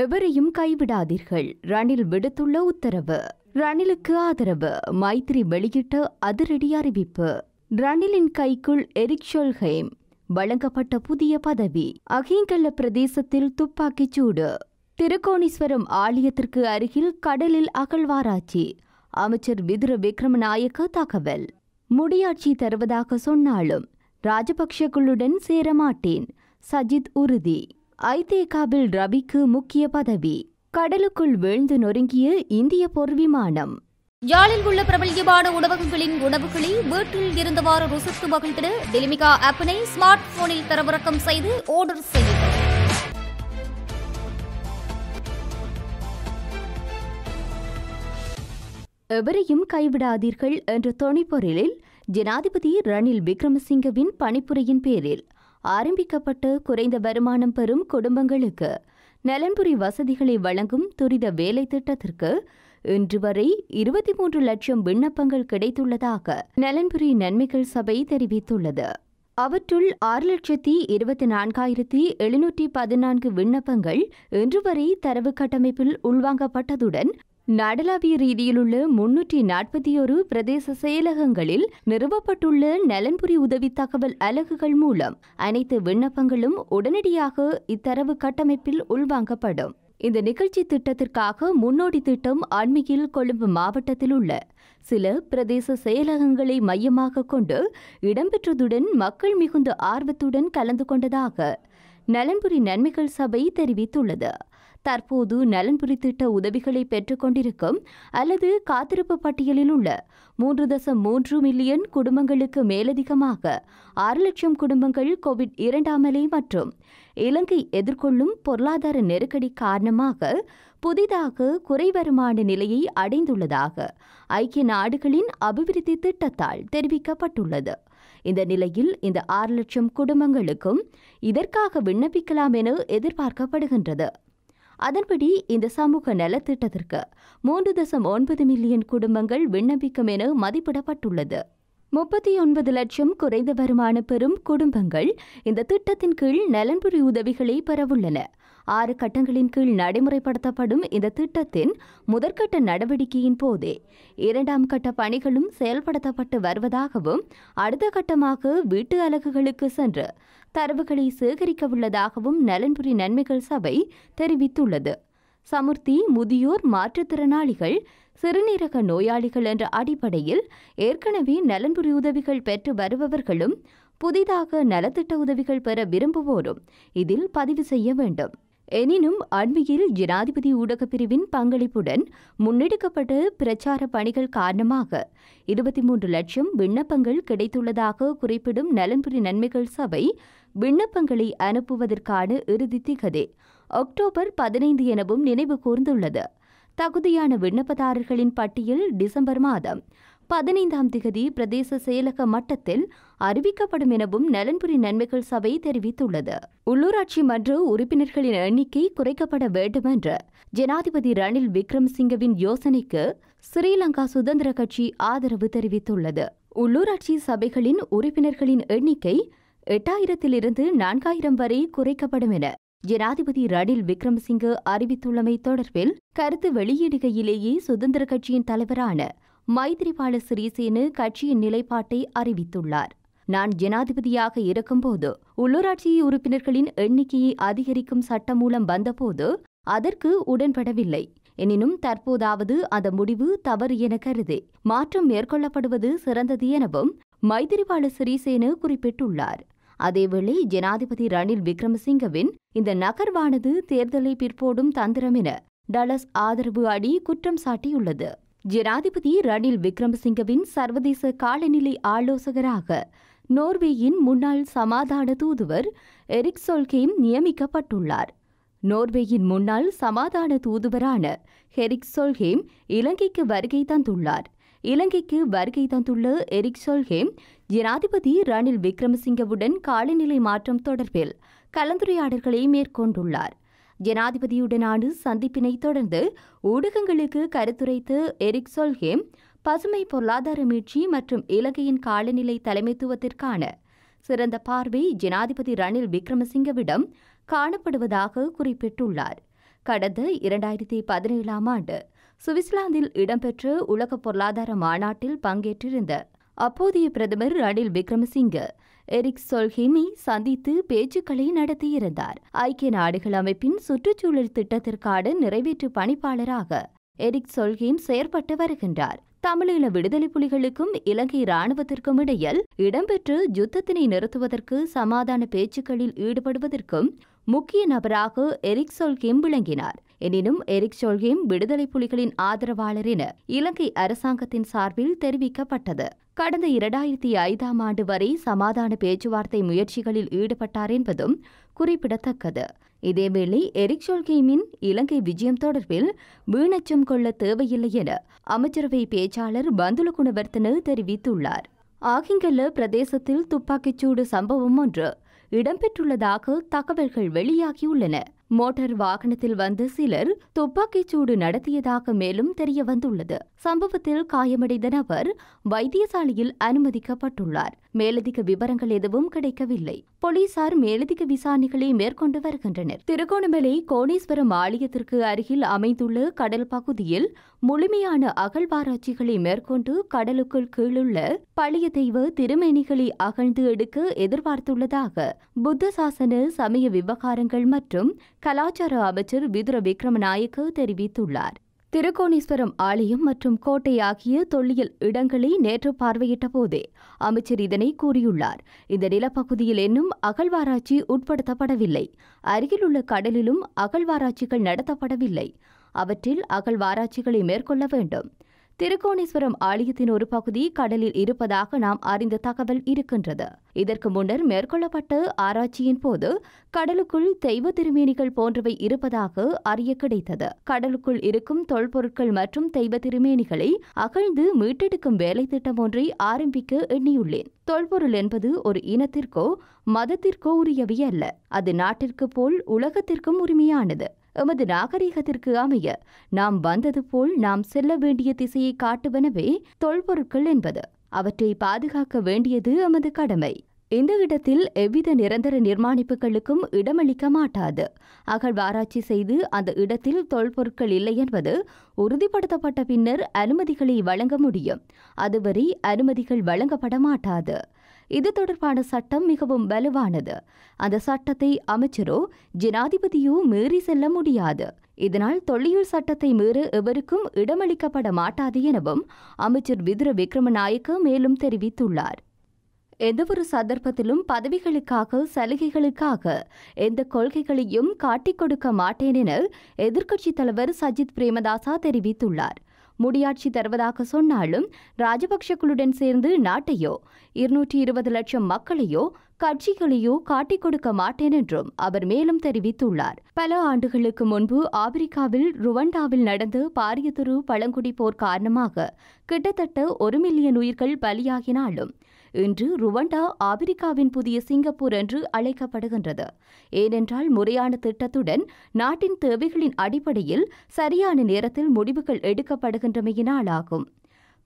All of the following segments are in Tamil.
எவரையும் கைவிடாதீர்கள் ரணில் விடுத்துள்ள உத்தரவு ரணிலுக்கு ஆதரவு மைத்ரி வெளியிட்ட அதிரடி அறிவிப்பு ரணிலின் கைக்குள் எரிக் ஷோல்ஹேம் வழங்கப்பட்ட புதிய பதவி அகிங்கல்ல பிரதேசத்தில் துப்பாக்கிச் சூடு திருக்கோணீஸ்வரம் ஆலயத்திற்கு அருகில் கடலில் அகழ்வாராய்ச்சி அமைச்சர் விதுர விக்ரமநாயக்க தகவல் முடியாட்சி தருவதாக சொன்னாலும் ராஜபக்ஷக்களுடன் சேரமாட்டேன் சஜித் உறுதி ஐதேகாவில் ரவிக்கு முக்கிய பதவி கடலுக்குள் வீழ்ந்து நொறுங்கிய இந்திய போர் விமானம் யாழில் உள்ள பிரபல்யமான உணவகங்களின் உணவுகளை வீட்டில் இருந்தவாறு ருசித்து மகிழ்ந்திட டெலிமிகா ஆப்பினை ஸ்மார்ட் போனில் தரவிறக்கம் செய்து ஆர்டர் செய்யுங்கள் எவரையும் கைவிடாதீர்கள் என்ற துணைப்பொருளில் ஜனாதிபதி ரணில் விக்ரமசிங்கவின் பணிப்புரையின் பேரில் ஆரம்பிக்கப்பட்டு குறைந்த வருமானம் பெறும் குடும்பங்களுக்கு நலன்புரி வசதிகளை வழங்கும் துரித வேலை திட்டத்திற்கு இன்று வரை இருபத்தி மூன்று லட்சம் விண்ணப்பங்கள் கிடைத்துள்ளதாக நலன்புரி நன்மைகள் சபை தெரிவித்துள்ளது அவற்றுள் ஆறு லட்சத்தி இருபத்தி நான்காயிரத்தி எழுநூற்றி பதினான்கு விண்ணப்பங்கள் இன்று வரை தரவு கட்டமைப்பில் உள்வாங்கப்பட்டதுடன் நாடளாவிய ரீதியிலுள்ள முன்னூற்றி நாற்பத்தி ஒரு பிரதேச செயலகங்களில் நிறுவப்பட்டுள்ள நலன்புரி உதவி தகவல் அலகுகள் மூலம் அனைத்து விண்ணப்பங்களும் உடனடியாக இத்தரவு கட்டமைப்பில் உள்வாங்கப்படும் இந்த நிகழ்ச்சி திட்டத்திற்காக முன்னோடி திட்டம் அண்மையில் கொழும்பு மாவட்டத்தில் உள்ள சில பிரதேச செயலகங்களை மையமாக கொண்டு இடம்பெற்றதுடன் மக்கள் மிகுந்த ஆர்வத்துடன் கலந்து கொண்டதாக நலன்புரி நன்மைகள் சபை தெரிவித்துள்ளது தற்போது நலன்புரி திட்ட உதவிகளை பெற்றுக்கொண்டிருக்கும் அல்லது காத்திருப்பு பட்டியலில் உள்ள மூன்று தசம் மூன்று மில்லியன் குடும்பங்களுக்கு மேலதிகமாக ஆறு லட்சம் குடும்பங்கள் கோவிட் இரண்டாம் அலை மற்றும் இலங்கை எதிர்கொள்ளும் பொருளாதார நெருக்கடி காரணமாக புதிதாக குறைவருமான நிலையை அடைந்துள்ளதாக ஐக்கிய நாடுகளின் அபிவிருத்தி திட்டத்தால் தெரிவிக்கப்பட்டுள்ளது இந்த நிலையில் இந்த ஆறு லட்சம் குடும்பங்களுக்கும் இதற்காக விண்ணப்பிக்கலாம் என எதிர்பார்க்கப்படுகின்றது அதன்படி இந்த சமூக நலத்திட்டத்திற்கு மூன்று தசம் ஒன்பது மில்லியன் குடும்பங்கள் விண்ணப்பிக்கும் என மதிப்பிடப்பட்டுள்ளது முப்பத்தி ஒன்பது லட்சம் குறைந்த வருமான பெறும் குடும்பங்கள் இந்த திட்டத்தின் கீழ் நலன்புரி உதவிகளை பெறவுள்ளன ஆறு கட்டங்களின் கீழ் நடைமுறைப்படுத்தப்படும் இந்த திட்டத்தின் முதற்கட்ட நடவடிக்கையின் போதே இரண்டாம் கட்ட பணிகளும் செயல்படுத்தப்பட்டு வருவதாகவும் அடுத்த கட்டமாக வீட்டு அலகுகளுக்கு சென்று தரவுகளை சேகரிக்க உள்ளதாகவும் நலன்புரி நன்மைகள் சபை தெரிவித்துள்ளது சமுர்த்தி முதியோர் மாற்றுத்திறனாளிகள் சிறுநீரக நோயாளிகள் என்ற அடிப்படையில் ஏற்கனவே நலன்புரி உதவிகள் பெற்று வருபவர்களும் புதிதாக நலத்திட்ட உதவிகள் பெற விரும்புவோரும் இதில் பதிவு செய்ய வேண்டும் எனினும் அண்மையில் ஜனாதிபதி ஊடகப் பிரிவின் பங்களிப்புடன் முன்னெடுக்கப்பட்ட பிரச்சார பணிகள் காரணமாக இருபத்தி மூன்று லட்சம் விண்ணப்பங்கள் கிடைத்துள்ளதாக குறிப்பிடும் நலன்புரி நன்மைகள் சபை விண்ணப்பங்களை அனுப்புவதற்கான இறுதி திகதி அக்டோபர் பதினைந்து எனவும் நினைவு கூர்ந்துள்ளது தகுதியான விண்ணப்பதாரர்களின் பட்டியல் டிசம்பர் மாதம் பதினைந்தாம் திகதி பிரதேச செயலக மட்டத்தில் அறிவிக்கப்படும் எனவும் நலன்புரி நன்மைகள் சபை தெரிவித்துள்ளது உள்ளூராட்சி மன்ற உறுப்பினர்களின் எண்ணிக்கை குறைக்கப்பட வேண்டும் என்ற ஜனாதிபதி ரணில் விக்ரமசிங்கவின் யோசனைக்கு ஸ்ரீலங்கா சுதந்திர கட்சி ஆதரவு தெரிவித்துள்ளது உள்ளூராட்சி சபைகளின் உறுப்பினர்களின் எண்ணிக்கை எட்டாயிரத்திலிருந்து நான்காயிரம் வரை குறைக்கப்படும் என ஜனாதிபதி ரணில் விக்ரமசிங்க அறிவித்துள்ளமை தொடர்பில் கருத்து வெளியிடுகையிலேயே சுதந்திர கட்சியின் தலைவரான மைத்ரிபால சிறிசேனு கட்சியின் நிலைப்பாட்டை அறிவித்துள்ளார் நான் ஜனாதிபதியாக இருக்கும்போது உள்ளூராட்சி உறுப்பினர்களின் எண்ணிக்கையை அதிகரிக்கும் சட்டம் மூலம் வந்தபோது அதற்கு உடன்படவில்லை எனினும் தற்போதாவது அந்த முடிவு தவறு என கருதி மாற்றம் மேற்கொள்ளப்படுவது சிறந்தது எனவும் மைத்திரிபால சிறிசேனு குறிப்பிட்டுள்ளார் அதேவேளை ஜனாதிபதி ரணில் விக்ரமசிங்கவின் இந்த நகர்வானது தேர்தலை பிற்போடும் தந்திரம் என டலஸ் ஆதரவு அடி குற்றம் சாட்டியுள்ளது ஜனாதிபதி ரணில் விக்ரமசிங்கவின் சர்வதேச காலநிலை ஆலோசகராக நோர்வேயின் முன்னாள் சமாதான தூதுவர் எரிக் சொல்கேம் நியமிக்கப்பட்டுள்ளார் நோர்வேயின் முன்னாள் சமாதான தூதுவரான ஹெரிக் சோல்கேம் இலங்கைக்கு வருகை தந்துள்ளார் இலங்கைக்கு வருகை தந்துள்ள எரிக் சோல்கேம் ஜனாதிபதி ரணில் விக்ரமசிங்கவுடன் காலநிலை மாற்றம் தொடர்பில் கலந்துரையாடல்களை மேற்கொண்டுள்ளார் ஜனாதிபதியுடனான சந்திப்பினை தொடர்ந்து ஊடகங்களுக்கு கருத்துரைத்து எரிக் சோல்கேம் பசுமை பொருளாதார மீட்சி மற்றும் இலங்கையின் காலநிலை தலைமைத்துவத்திற்கான சிறந்த பார்வை ஜனாதிபதி ரணில் விக்ரமசிங்கவிடம் காணப்படுவதாக குறிப்பிட்டுள்ளார் கடந்த இரண்டாயிரத்தி பதினேழாம் ஆண்டு சுவிட்சர்லாந்தில் இடம்பெற்ற உலக பொருளாதார மாநாட்டில் பங்கேற்றிருந்த அப்போதைய பிரதமர் ரணில் விக்ரமசிங்க எரிக் சொல்ஹிமி சந்தித்து பேச்சுக்களை நடத்தியிருந்தார் ஐக்கிய நாடுகள் அமைப்பின் சுற்றுச்சூழல் திட்டத்திற்கான நிறைவேற்று பணிப்பாளராக எரிக் சொல்ஹிம் செயற்பட்டு வருகின்றார் தமிழீழ விடுதலை புலிகளுக்கும் இலங்கை ராணுவத்திற்கும் இடையில் இடம்பெற்று யுத்தத்தினை நிறுத்துவதற்கு சமாதான பேச்சுக்களில் ஈடுபடுவதற்கும் முக்கிய நபராக எரிக் சோல்கேம் விளங்கினார் எனினும் எரிக் சோல்கேம் விடுதலை புலிகளின் ஆதரவாளர் என இலங்கை அரசாங்கத்தின் சார்பில் தெரிவிக்கப்பட்டது கடந்த இரண்டாயிரத்தி ஐந்தாம் ஆண்டு வரை சமாதான பேச்சுவார்த்தை முயற்சிகளில் ஈடுபட்டார் என்பதும் குறிப்பிடத்தக்கது இதேவேளை எரிக் ஷோல்கேமின் இலங்கை விஜயம் தொடர்பில் வீணச்சம் கொள்ள தேவையில்லை என அமைச்சரவை பேச்சாளர் பந்துல குணவர்த்தன தெரிவித்துள்ளார் ஆகிங்கல்ல பிரதேசத்தில் துப்பாக்கிச்சூடு சம்பவம் ஒன்று இடம்பெற்றுள்ளதாக தகவல்கள் வெளியாகியுள்ளன மோட்டார் வாகனத்தில் வந்த சிலர் துப்பாக்கிச்சூடு நடத்தியதாக மேலும் தெரிய வந்துள்ளது சம்பவத்தில் காயமடைந்த நபர் வைத்தியசாலையில் அனுமதிக்கப்பட்டுள்ளார் மேலதிக விவரங்கள் எதுவும் கிடைக்கவில்லை போலீசார் மேலதிக விசாரணைகளை மேற்கொண்டு வருகின்றனர் திருகோணமலை கோணேஸ்வரம் ஆலயத்திற்கு அருகில் அமைந்துள்ள கடல் பகுதியில் முழுமையான அகழ்வாராய்ச்சிகளை மேற்கொண்டு கடலுக்குள் கீழுள்ள பழைய தெய்வ திருமேனிகளை அகழ்ந்து எடுக்க எதிர்பார்த்துள்ளதாக புத்த சாசன சமய விவகாரங்கள் மற்றும் கலாச்சார அமைச்சர் விதுர விக்ரமநாயக்க தெரிவித்துள்ளார் திருகோணேஸ்வரம் ஆலயம் மற்றும் கோட்டை ஆகிய தொல்லியல் இடங்களை நேற்று பார்வையிட்ட போதே அமைச்சர் இதனை கூறியுள்ளார் இந்த நிலப்பகுதியில் இன்னும் அகழ்வாராய்ச்சி உட்படுத்தப்படவில்லை அருகிலுள்ள கடலிலும் அகழ்வாராய்ச்சிகள் நடத்தப்படவில்லை அவற்றில் அகழ்வாராய்ச்சிகளை மேற்கொள்ள வேண்டும் திருக்கோணேஸ்வரம் ஆலயத்தின் ஒரு பகுதி கடலில் இருப்பதாக நாம் அறிந்த தகவல் இருக்கின்றது இதற்கு முன்னர் மேற்கொள்ளப்பட்ட ஆராய்ச்சியின் போது கடலுக்குள் தெய்வ திருமேனிகள் போன்றவை இருப்பதாக அறிய கிடைத்தது கடலுக்குள் இருக்கும் தொல்பொருட்கள் மற்றும் தெய்வ திருமேனிகளை அகழ்ந்து மீட்டெடுக்கும் வேலை திட்டம் ஒன்றை ஆரம்பிக்க எண்ணியுள்ளேன் தொல்பொருள் என்பது ஒரு இனத்திற்கோ மதத்திற்கோ உரியவை அல்ல அது நாட்டிற்கு போல் உலகத்திற்கும் உரிமையானது எமது நாகரீகத்திற்கு அமைய நாம் வந்தது போல் நாம் செல்ல வேண்டிய திசையை காட்டுவனவே தொல்பொருட்கள் என்பது அவற்றை பாதுகாக்க வேண்டியது எமது கடமை இந்த இடத்தில் எவ்வித நிரந்தர நிர்மாணிப்புகளுக்கும் இடமளிக்க மாட்டாது அகழ்வாராய்ச்சி செய்து அந்த இடத்தில் தொல்பொருட்கள் இல்லை என்பது உறுதிப்படுத்தப்பட்ட பின்னர் அனுமதிகளை வழங்க முடியும் அதுவரை அனுமதிகள் வழங்கப்பட மாட்டாது இது தொடர்பான சட்டம் மிகவும் வலுவானது அந்த சட்டத்தை அமைச்சரோ ஜனாதிபதியோ மீறி செல்ல முடியாது இதனால் தொல்லியல் சட்டத்தை மீற எவருக்கும் இடமளிக்கப்பட மாட்டாது எனவும் அமைச்சர் விதுர விக்ரமநாயக்க மேலும் தெரிவித்துள்ளார் எந்தவொரு சந்தர்ப்பத்திலும் பதவிகளுக்காக சலுகைகளுக்காக எந்த கொள்கைகளையும் காட்டிக் கொடுக்க மாட்டேன் என எதிர்க்கட்சித் தலைவர் சஜித் பிரேமதாசா தெரிவித்துள்ளார் முடியாட்சி தருவதாக சொன்னாலும் ராஜபக்ஷக்களுடன் சேர்ந்து நாட்டையோ இருநூற்றி இருபது லட்சம் மக்களையோ கட்சிகளையோ காட்டிக் கொடுக்க மாட்டேன் என்றும் அவர் மேலும் தெரிவித்துள்ளார் பல ஆண்டுகளுக்கு முன்பு ஆப்பிரிக்காவில் ருவண்டாவில் நடந்த பாரியதுரு பழங்குடி போர் காரணமாக கிட்டத்தட்ட ஒரு மில்லியன் உயிர்கள் பலியாகினாலும் இன்று ருவண்டா ஆபிரிக்காவின் புதிய சிங்கப்பூர் என்று அழைக்கப்படுகின்றது ஏனென்றால் முறையான திட்டத்துடன் நாட்டின் தேவைகளின் அடிப்படையில் சரியான நேரத்தில் முடிவுகள் எடுக்கப்படுகின்றமையினாலாகும்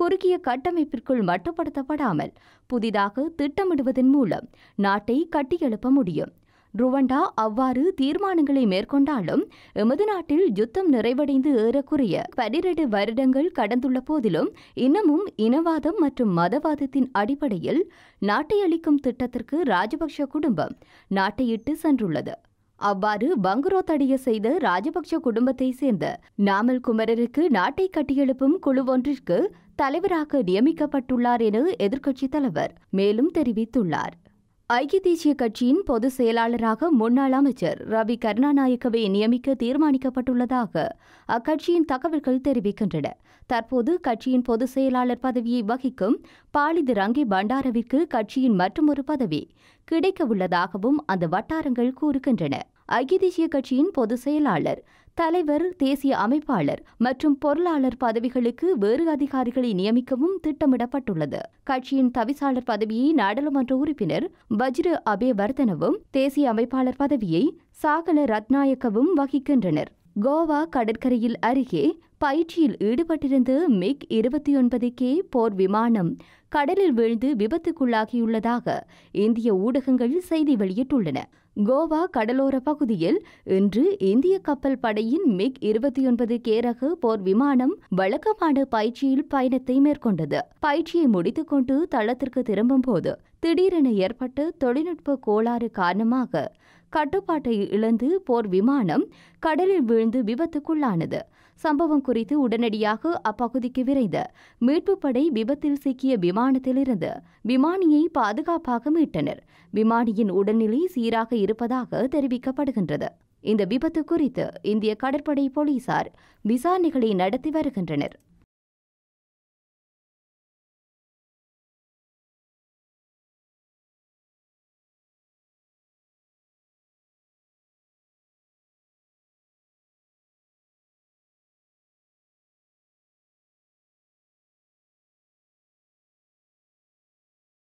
குறுகிய கட்டமைப்பிற்குள் மட்டுப்படுத்தப்படாமல் புதிதாக திட்டமிடுவதன் மூலம் நாட்டை கட்டியெழுப்ப முடியும் ருவண்டா அவ்வாறு தீர்மானங்களை மேற்கொண்டாலும் எமது நாட்டில் யுத்தம் நிறைவடைந்து ஏறக்குறைய பனிரெண்டு வருடங்கள் கடந்துள்ள போதிலும் இன்னமும் இனவாதம் மற்றும் மதவாதத்தின் அடிப்படையில் நாட்டை அளிக்கும் திட்டத்திற்கு ராஜபக்ஷ குடும்பம் நாட்டையிட்டு சென்றுள்ளது அவ்வாறு தடைய செய்த ராஜபக்ஷ குடும்பத்தை சேர்ந்த நாமல் குமரருக்கு நாட்டை கட்டியெழுப்பும் குழு ஒன்றிற்கு தலைவராக நியமிக்கப்பட்டுள்ளார் என எதிர்க்கட்சித் தலைவர் மேலும் தெரிவித்துள்ளார் ஐக்கிய தேசிய கட்சியின் பொதுச் செயலாளராக முன்னாள் அமைச்சர் ரவி கருணாநாயக்கவை நியமிக்க தீர்மானிக்கப்பட்டுள்ளதாக அக்கட்சியின் தகவல்கள் தெரிவிக்கின்றன தற்போது கட்சியின் பொதுச் செயலாளர் பதவியை வகிக்கும் பாலிது ரங்கி பண்டாரவிற்கு கட்சியின் மற்றொரு பதவி கிடைக்கவுள்ளதாகவும் அந்த வட்டாரங்கள் கூறுகின்றன ஐக்கிய தேசிய கட்சியின் பொதுச் செயலாளர் தலைவர் தேசிய அமைப்பாளர் மற்றும் பொருளாளர் பதவிகளுக்கு வேறு அதிகாரிகளை நியமிக்கவும் திட்டமிடப்பட்டுள்ளது கட்சியின் தவிசாளர் பதவியை நாடாளுமன்ற உறுப்பினர் அபே வர்தனவும் தேசிய அமைப்பாளர் பதவியை சாகல ரத்நாயக்கவும் வகிக்கின்றனர் கோவா கடற்கரையில் அருகே பயிற்சியில் ஈடுபட்டிருந்த மிக் இருபத்தி ஒன்பது கே போர் விமானம் கடலில் வீழ்ந்து விபத்துக்குள்ளாகியுள்ளதாக இந்திய ஊடகங்கள் செய்தி வெளியிட்டுள்ளன கோவா கடலோர பகுதியில் இன்று இந்திய கப்பல் படையின் மிக் இருபத்தி ஒன்பது கேரகு போர் விமானம் வழக்கமான பயிற்சியில் பயணத்தை மேற்கொண்டது பயிற்சியை முடித்துக்கொண்டு தளத்திற்கு திரும்பும் போது திடீரென ஏற்பட்ட தொழில்நுட்ப கோளாறு காரணமாக கட்டுப்பாட்டை இழந்து போர் விமானம் கடலில் வீழ்ந்து விபத்துக்குள்ளானது சம்பவம் குறித்து உடனடியாக அப்பகுதிக்கு விரைந்த மீட்புப் படை விபத்தில் சிக்கிய விமானத்திலிருந்து விமானியை பாதுகாப்பாக மீட்டனர் விமானியின் உடல்நிலை சீராக இருப்பதாக தெரிவிக்கப்படுகின்றது இந்த விபத்து குறித்து இந்திய கடற்படை போலீசார் விசாரணைகளை நடத்தி வருகின்றனர்